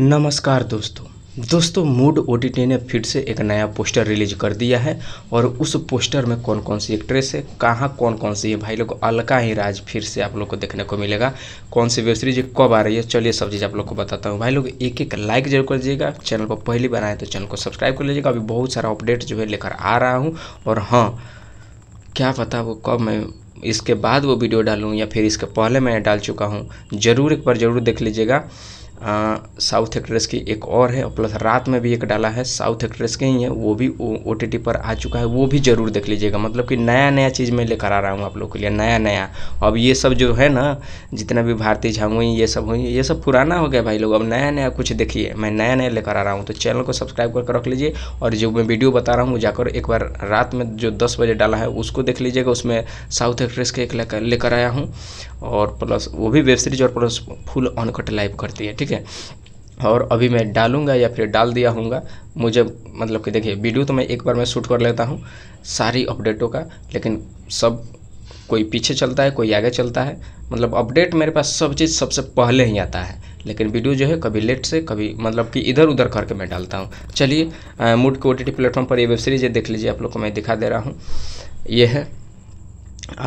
नमस्कार दोस्तों दोस्तों मूड ओ ने फिर से एक नया पोस्टर रिलीज कर दिया है और उस पोस्टर में कौन कौन सी एक्ट्रेस है कहाँ कौन कौन सी है भाई लोग अलका ही राज फिर से आप लोग को देखने को मिलेगा कौन सी वेब सीरीज कब आ रही है चलिए सब चीज़ आप लोग को बताता हूँ भाई लोग एक एक लाइक जरूर कर दीजिएगा चैनल पर पहली बार आए तो चैनल को सब्सक्राइब कर लीजिएगा अभी बहुत सारा अपडेट जो है लेकर आ रहा हूँ और हाँ क्या पता वो कब मैं इसके बाद वो वीडियो डालूँ या फिर इसके पहले मैं डाल चुका हूँ ज़रूर एक बार ज़रूर देख लीजिएगा साउथ हाँ, एक्ट्रेस की एक और है और प्लस रात में भी एक डाला है साउथ एक्ट्रेस के ही है वो भी ओ टी पर आ चुका है वो भी ज़रूर देख लीजिएगा मतलब कि नया नया चीज़ मैं लेकर आ रहा हूँ आप लोग के लिए नया नया अब ये सब जो है ना जितना भी भारतीय झाम हुई ये सब हुई ये सब पुराना हो गया भाई लोग अब नया नया कुछ देखिए मैं नया नया लेकर आ रहा हूँ तो चैनल को सब्सक्राइब करके रख लीजिए और जो मैं वीडियो बता रहा हूँ जाकर एक बार रात में जो दस बजे डाला है उसको देख लीजिएगा उसमें साउथ एक्ट्रेस के एक लेकर आया हूँ और प्लस वो भी वेब सीरीज और प्लस फुल ऑनकट लाइव करती है ठीक है है और अभी मैं डालूंगा या फिर डाल दिया हूँगा मुझे मतलब कि देखिए वीडियो तो मैं एक बार मैं शूट कर लेता हूँ सारी अपडेटों का लेकिन सब कोई पीछे चलता है कोई आगे चलता है मतलब अपडेट मेरे पास सब चीज़ सबसे पहले ही आता है लेकिन वीडियो जो है कभी लेट से कभी मतलब कि इधर उधर करके मैं डालता हूँ चलिए मूड के ओ टी प्लेटफॉर्म पर ये वेब सीरीज देख लीजिए आप लोग को मैं दिखा दे रहा हूँ ये है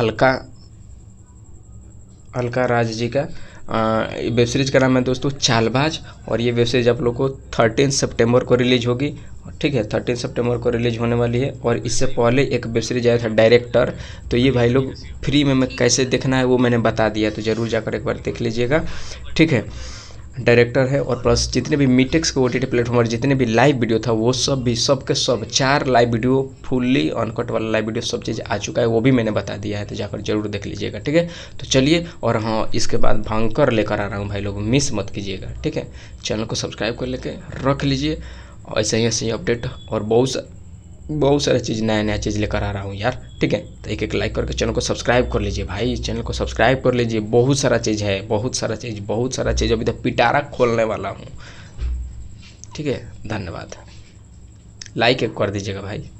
अलका अलका राज जी का वेब सीरीज़ का नाम है दोस्तों चालबाज और ये वेब सीरीज़ आप लोग को थर्टीन सितंबर को रिलीज होगी ठीक है थर्टीन सितंबर को रिलीज होने वाली है और इससे पहले एक वेब सीरीज आया था डायरेक्टर तो ये भाई लोग फ्री में मैं कैसे देखना है वो मैंने बता दिया तो ज़रूर जाकर एक बार देख लीजिएगा ठीक है डायरेक्टर है और प्लस जितने भी मीटेक्स के ओ टी प्लेटफॉर्म और जितने भी लाइव वीडियो था वो सब भी सब के सब चार लाइव वीडियो फुल्ली अनकट वाला लाइव वीडियो सब चीज़ आ चुका है वो भी मैंने बता दिया है तो जाकर जरूर देख लीजिएगा ठीक है तो चलिए और हाँ इसके बाद भयंकर लेकर आ रहा हूँ भाई लोग मिस मत कीजिएगा ठीक है चैनल को सब्सक्राइब कर लेके रख लीजिए ऐसे ही ऐसे ही अपडेट और बहुत बहुत सारे चीज़ नया नया चीज़ लेकर आ रहा हूँ यार ठीक है तो एक एक लाइक करके चैनल को सब्सक्राइब कर लीजिए भाई चैनल को सब्सक्राइब कर लीजिए बहुत सारा चीज़ है बहुत सारा चीज़ बहुत सारा चीज़ अभी तक तो पिटारा खोलने वाला हूँ ठीक है धन्यवाद लाइक कर दीजिएगा भाई